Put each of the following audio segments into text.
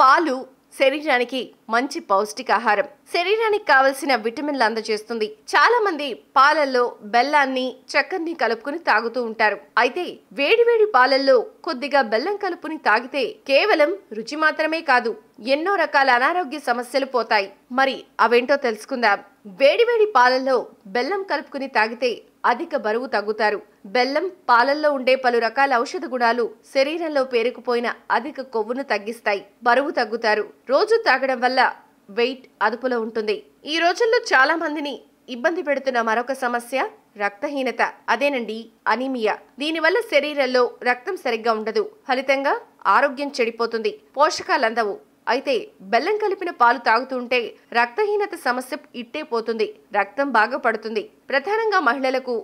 పాలు శరీరానికి మంచి పౌష్టికాహారం శరీరానికి కావలసిన విటమిన్లు అందజేస్తుంది చాలా మంది పాలల్లో బెల్లాన్ని చక్కెరని కలుపుకుని తాగుతూ ఉంటారు అయితే వేడివేడి పాలల్లో కొద్దిగా బెల్లం కలుపుని తాగితే కేవలం రుచి మాత్రమే కాదు ఎన్నో రకాల అనారోగ్య సమస్యలు పోతాయి మరి అవేంటో తెలుసుకుందాం వేడివేడి పాలల్లో బెల్లం కలుపుకుని తాగితే అధిక బరువు తగ్గుతారు బెల్లం పాలల్లో ఉండే పలు రకాల ఔషధ గుణాలు శరీరంలో పేరుకుపోయిన అధిక కొవ్వును తగ్గిస్తాయి బరువు తగ్గుతారు రోజు తాగడం వల్ల వెయిట్ అదుపులో ఉంటుంది ఈ రోజుల్లో చాలా మందిని ఇబ్బంది పెడుతున్న మరొక సమస్య రక్తహీనత అదేనండి అనీమియా దీనివల్ల శరీరంలో రక్తం సరిగ్గా ఉండదు ఫలితంగా ఆరోగ్యం చెడిపోతుంది పోషకాలు అందవు అయితే బెల్లం కలిపిన పాలు తాగుతుంటే రక్తహీనత సమస్య ఇట్టే పోతుంది రక్తం బాగా పడుతుంది ప్రధానంగా మహిళలకు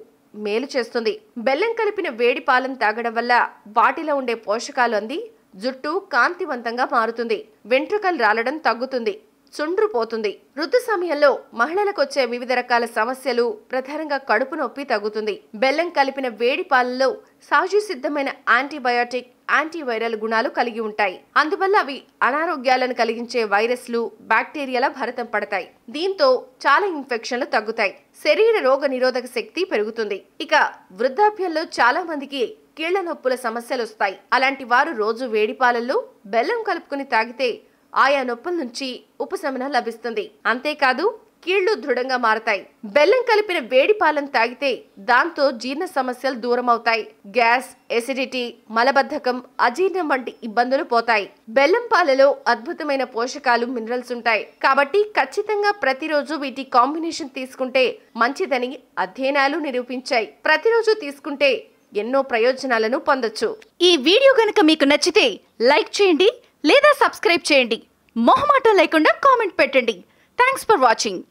మేలు చేస్తుంది బెల్లం కలిపిన వేడి పాలం తాగడం వల్ల వాటిలో ఉండే పోషకాలు అంది జుట్టు కాంతివంతంగా మారుతుంది వెంట్రుకలు రాలడం తగ్గుతుంది చుండ్రు పోతుంది ఋతు సమయంలో మహిళలకు వచ్చే వివిధ రకాల సమస్యలు ప్రధానంగా కడుపు నొప్పి తగ్గుతుంది బెల్లం కలిపిన వేడి పాలల్లో సిద్ధమైన యాంటీబయాటిక్ యాంటీవైరల్ గుణాలు కలిగి ఉంటాయి అందువల్ల అవి అనారోగ్యాలను కలిగించే వైరస్లు బ్యాక్టీరియాల భరతం పడతాయి దీంతో చాలా ఇన్ఫెక్షన్లు తగ్గుతాయి శరీర రోగ నిరోధక శక్తి పెరుగుతుంది ఇక వృద్ధాప్యంలో చాలా మందికి కీళ్ల నొప్పుల సమస్యలు వస్తాయి అలాంటి వారు రోజు వేడిపాలల్లో బెల్లం కలుపుకుని తాగితే ఆయా నొప్పుల నుంచి ఉపశమనం లభిస్తుంది అంతేకాదు కీళ్లు దృఢంగా మారతాయి బెల్లం కలిపిన వేడి పాలను తాగితే దాంతో జీర్ణ సమస్యలు దూరమవుతాయి గ్యాస్ ఎసిడిటీ మలబద్ధకం అజీర్ణం వంటి ఇబ్బందులు పోతాయి బెల్లం పాలలో అద్భుతమైన పోషకాలు మినరల్స్ ఉంటాయి కాబట్టి ఖచ్చితంగా ప్రతిరోజు వీటి కాంబినేషన్ తీసుకుంటే మంచిదని అధ్యయనాలు నిరూపించాయి ప్రతిరోజు తీసుకుంటే ఎన్నో ప్రయోజనాలను పొందొచ్చు ఈ వీడియో గనక మీకు నచ్చితే లైక్ చేయండి లేదా సబ్స్క్రైబ్ చేయండి మొహమాటం లేకుండా కామెంట్ పెట్టండి థ్యాంక్స్ ఫర్ వాచింగ్